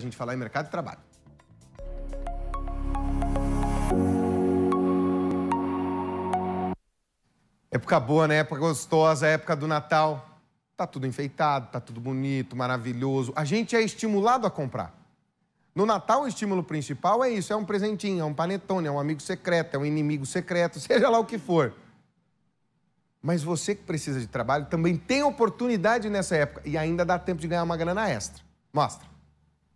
a gente falar em mercado de trabalho. Época boa, né? Época gostosa, época do Natal. Tá tudo enfeitado, tá tudo bonito, maravilhoso. A gente é estimulado a comprar. No Natal, o estímulo principal é isso: é um presentinho, é um panetone, é um amigo secreto, é um inimigo secreto, seja lá o que for. Mas você que precisa de trabalho também tem oportunidade nessa época e ainda dá tempo de ganhar uma grana extra. Mostra.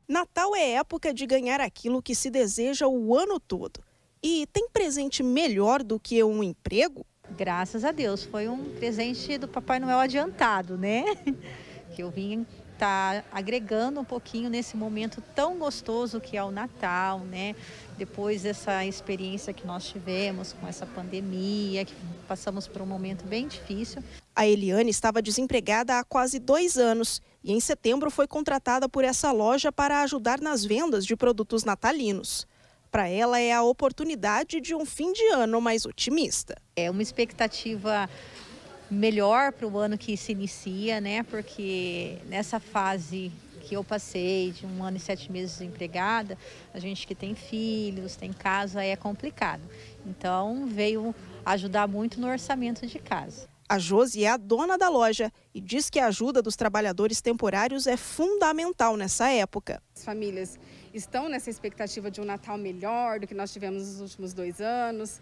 Natal é época de ganhar aquilo que se deseja o ano todo. E tem presente melhor do que um emprego? Graças a Deus, foi um presente do Papai Noel adiantado, né? Que eu vim estar tá agregando um pouquinho nesse momento tão gostoso que é o Natal, né? Depois dessa experiência que nós tivemos com essa pandemia, que passamos por um momento bem difícil. A Eliane estava desempregada há quase dois anos e em setembro foi contratada por essa loja para ajudar nas vendas de produtos natalinos. Para ela é a oportunidade de um fim de ano mais otimista. É uma expectativa melhor para o ano que se inicia, né? Porque nessa fase que eu passei de um ano e sete meses desempregada, a gente que tem filhos, tem casa, é complicado. Então veio ajudar muito no orçamento de casa. A Josi é a dona da loja e diz que a ajuda dos trabalhadores temporários é fundamental nessa época. As famílias estão nessa expectativa de um Natal melhor do que nós tivemos nos últimos dois anos.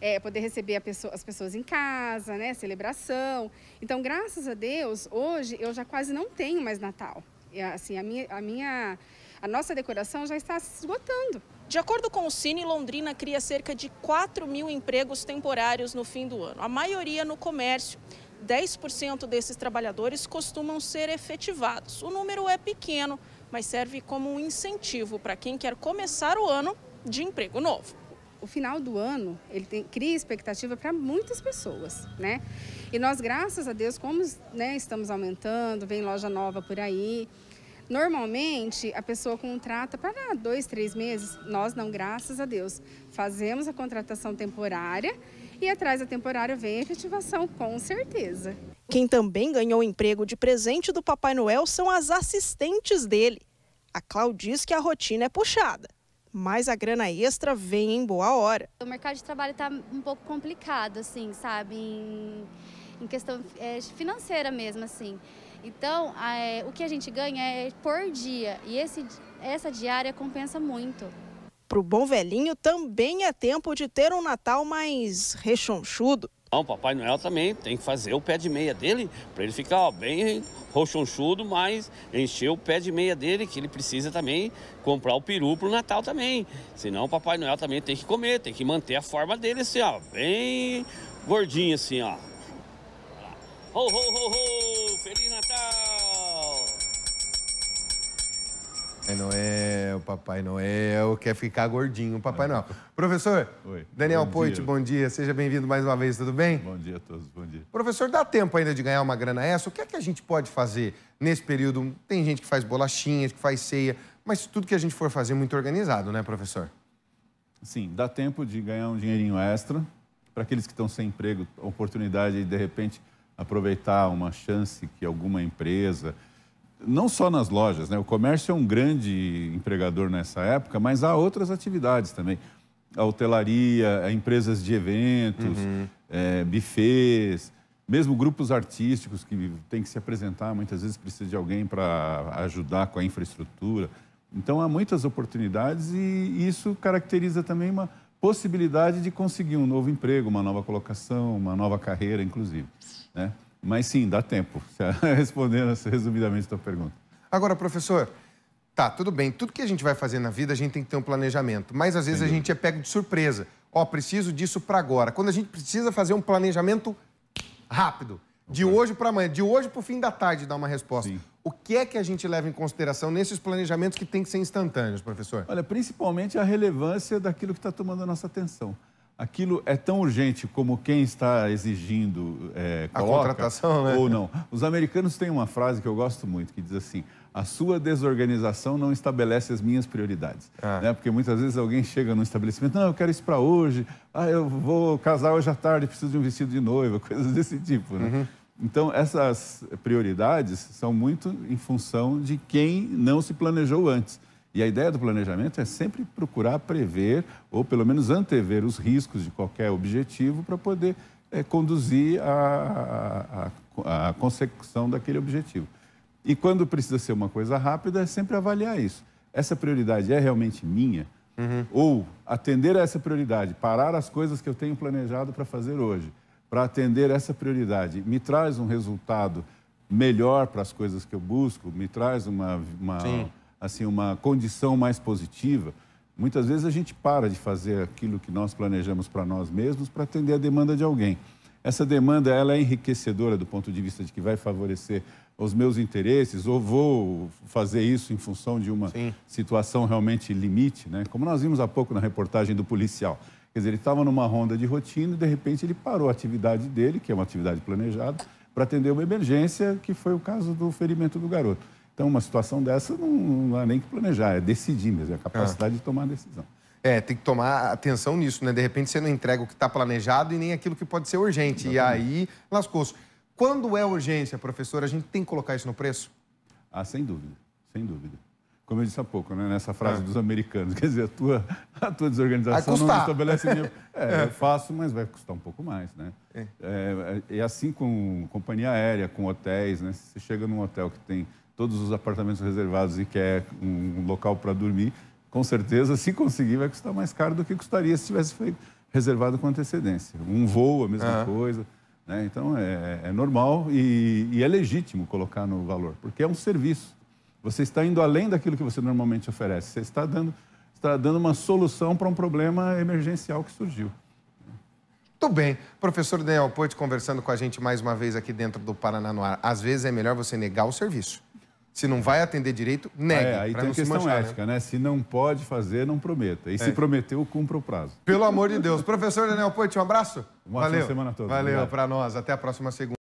É, poder receber pessoa, as pessoas em casa, né, celebração. Então, graças a Deus, hoje eu já quase não tenho mais Natal assim, a minha, a minha, a nossa decoração já está se esgotando. De acordo com o Cine, Londrina cria cerca de 4 mil empregos temporários no fim do ano, a maioria no comércio. 10% desses trabalhadores costumam ser efetivados. O número é pequeno, mas serve como um incentivo para quem quer começar o ano de emprego novo o final do ano, ele tem, cria expectativa para muitas pessoas, né? E nós, graças a Deus, como né, estamos aumentando, vem loja nova por aí, Normalmente, a pessoa contrata para dois, três meses. Nós não, graças a Deus. Fazemos a contratação temporária e atrás da temporária vem a efetivação, com certeza. Quem também ganhou emprego de presente do Papai Noel são as assistentes dele. A Cláudia diz que a rotina é puxada mas a grana extra vem em boa hora. O mercado de trabalho está um pouco complicado, assim, sabe? Em, em questão é, financeira mesmo, assim. Então, é, o que a gente ganha é por dia e esse, essa diária compensa muito. Para o bom velhinho também é tempo de ter um Natal mais rechonchudo. Então, Papai Noel também tem que fazer o pé de meia dele para ele ficar ó, bem roxonchudo, mas encher o pé de meia dele, que ele precisa também comprar o peru para o Natal também. Senão, Papai Noel também tem que comer, tem que manter a forma dele assim, ó, bem gordinho assim, ó. Ho, ho, ho, ho! Feliz Natal! É, Noel Papai Noel quer ficar gordinho, Papai é. Noel. Professor, Oi. Daniel bom Poit, dia. bom dia. Seja bem-vindo mais uma vez, tudo bem? Bom dia a todos, bom dia. Professor, dá tempo ainda de ganhar uma grana essa? O que é que a gente pode fazer nesse período? Tem gente que faz bolachinhas, que faz ceia, mas tudo que a gente for fazer é muito organizado, né, professor? Sim, dá tempo de ganhar um dinheirinho extra. Para aqueles que estão sem emprego, oportunidade de, de repente, aproveitar uma chance que alguma empresa não só nas lojas, né? O comércio é um grande empregador nessa época, mas há outras atividades também. A hotelaria, a empresas de eventos, uhum. é, bufês, mesmo grupos artísticos que têm que se apresentar, muitas vezes precisa de alguém para ajudar com a infraestrutura. Então há muitas oportunidades e isso caracteriza também uma possibilidade de conseguir um novo emprego, uma nova colocação, uma nova carreira, inclusive. Né? Mas sim, dá tempo, respondendo resumidamente a sua pergunta. Agora, professor, tá, tudo bem, tudo que a gente vai fazer na vida, a gente tem que ter um planejamento, mas às vezes Entendi. a gente é pego de surpresa. Ó, oh, preciso disso para agora. Quando a gente precisa fazer um planejamento rápido, de hoje para amanhã, de hoje para o fim da tarde, dar uma resposta. Sim. O que é que a gente leva em consideração nesses planejamentos que têm que ser instantâneos, professor? Olha, principalmente a relevância daquilo que está tomando a nossa atenção aquilo é tão urgente como quem está exigindo é, coloca, a contratação, né? ou não. Os americanos têm uma frase que eu gosto muito, que diz assim, a sua desorganização não estabelece as minhas prioridades. Ah. Né? Porque muitas vezes alguém chega num estabelecimento, não, eu quero isso para hoje, ah, eu vou casar hoje à tarde, preciso de um vestido de noiva, coisas desse tipo, né? Uhum. Então, essas prioridades são muito em função de quem não se planejou antes. E a ideia do planejamento é sempre procurar prever, ou pelo menos antever, os riscos de qualquer objetivo para poder é, conduzir a, a, a, consecução daquele objetivo. E quando precisa ser uma coisa rápida, é sempre avaliar isso. Essa prioridade é realmente minha? Uhum. Ou atender a essa prioridade, parar as coisas que eu tenho planejado para fazer hoje, para atender essa prioridade, me traz um resultado melhor para as coisas que eu busco, me traz uma, uma assim uma condição mais positiva, muitas vezes a gente para de fazer aquilo que nós planejamos para nós mesmos para atender a demanda de alguém. Essa demanda ela é enriquecedora do ponto de vista de que vai favorecer os meus interesses ou vou fazer isso em função de uma Sim. situação realmente limite, né? Como nós vimos há pouco na reportagem do policial. Quer dizer, ele estava numa ronda de rotina e de repente ele parou a atividade dele, que é uma atividade planejada, para atender uma emergência, que foi o caso do ferimento do garoto. Então, uma situação dessa não, não há nem que planejar, é decidir mesmo, é a capacidade é. de tomar a decisão. É, tem que tomar atenção nisso, né? De repente você não entrega o que está planejado e nem aquilo que pode ser urgente. Exatamente. E aí, lascou-se. Quando é urgência, professor, a gente tem que colocar isso no preço? Ah, sem dúvida, sem dúvida. Como eu disse há pouco, né? nessa frase é. dos americanos, quer dizer, a tua, a tua desorganização não estabelece nenhum. É, é, faço, mas vai custar um pouco mais, né? É. é, é assim com companhia aérea, com hotéis, né? Se você chega num hotel que tem todos os apartamentos reservados e quer um local para dormir, com certeza, se conseguir, vai custar mais caro do que custaria se tivesse feito, reservado com antecedência. Um voo, a mesma uhum. coisa. Né? Então, é, é normal e, e, é legítimo colocar no valor, porque é um serviço. Você está indo além daquilo que você normalmente oferece. Você está dando, está dando uma solução para um problema emergencial que surgiu. Muito bem. Professor Daniel Poit conversando com a gente mais uma vez aqui dentro do Paraná Noir. Às vezes é melhor você negar o serviço. Se não vai atender direito, nega. É, aí tem a questão manchar, né? ética, né? né? Se não pode fazer, não prometa. E é. se prometeu, cumpra o prazo. Pelo amor de Deus. Professor Daniel Poit, um abraço. Uma Valeu. semana toda. Valeu para nós. Até a próxima segunda.